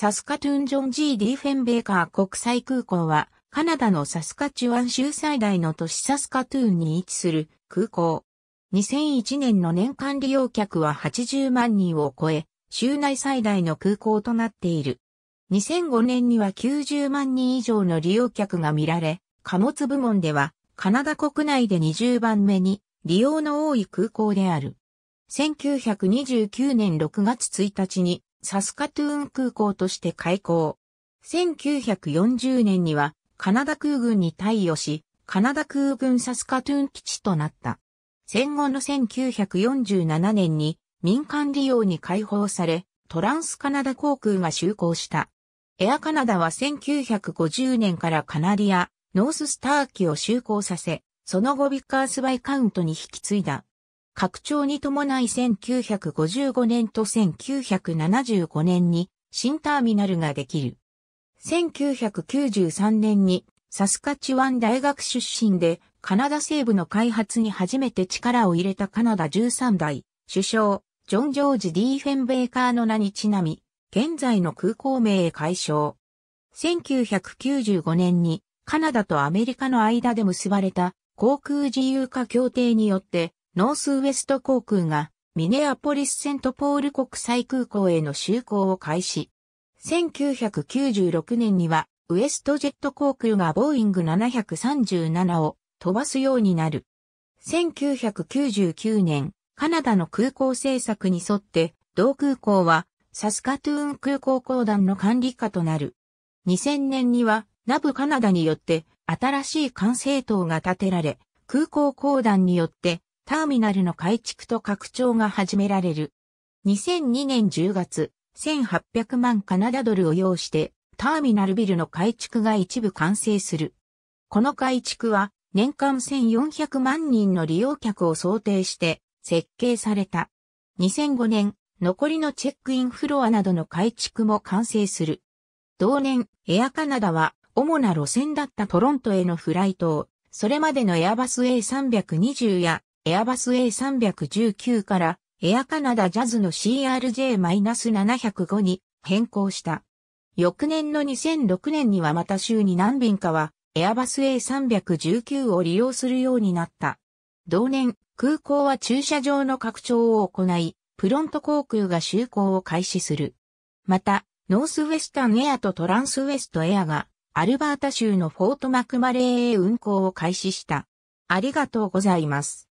サスカトゥーンジョン G・ ディーフェンベーカー国際空港は、カナダのサスカチュアン州最大の都市サスカトゥーンに位置する空港。2001年の年間利用客は80万人を超え、州内最大の空港となっている。2005年には90万人以上の利用客が見られ、貨物部門ではカナダ国内で20番目に利用の多い空港である。1929年6月1日にサスカトゥーン空港として開港。1940年にはカナダ空軍に貸与し、カナダ空軍サスカトゥーン基地となった。戦後の1947年に民間利用に開放され、トランスカナダ航空が就航した。エアカナダは1950年からカナディア、ノーススター機を就航させ、その後ビッカースバイカウントに引き継いだ。拡張に伴い1955年と1975年に新ターミナルができる。1993年にサスカチワン大学出身でカナダ西部の開発に初めて力を入れたカナダ13代首相ジョン・ジョージ・ディーフェンベーカーの名にちなみ、現在の空港名へ改称。1995年にカナダとアメリカの間で結ばれた航空自由化協定によってノースウェスト航空がミネアポリスセントポール国際空港への就航を開始。1996年にはウエストジェット航空がボーイング737を飛ばすようになる。1999年、カナダの空港政策に沿って同空港はサスカトゥーン空港公団の管理下となる。2000年には、ナブカナダによって新しい管制塔が建てられ、空港公団によってターミナルの改築と拡張が始められる。2002年10月、1800万カナダドルを要して、ターミナルビルの改築が一部完成する。この改築は、年間1400万人の利用客を想定して設計された。2005年、残りのチェックインフロアなどの改築も完成する。同年、エアカナダは主な路線だったトロントへのフライトを、それまでのエアバス A320 やエアバス A319 からエアカナダジャズの CRJ-705 に変更した。翌年の2006年にはまた週に何便かはエアバス A319 を利用するようになった。同年、空港は駐車場の拡張を行い、プロント航空が就航を開始する。また、ノースウェスタンエアとトランスウェストエアが、アルバータ州のフォートマクマレーへ運航を開始した。ありがとうございます。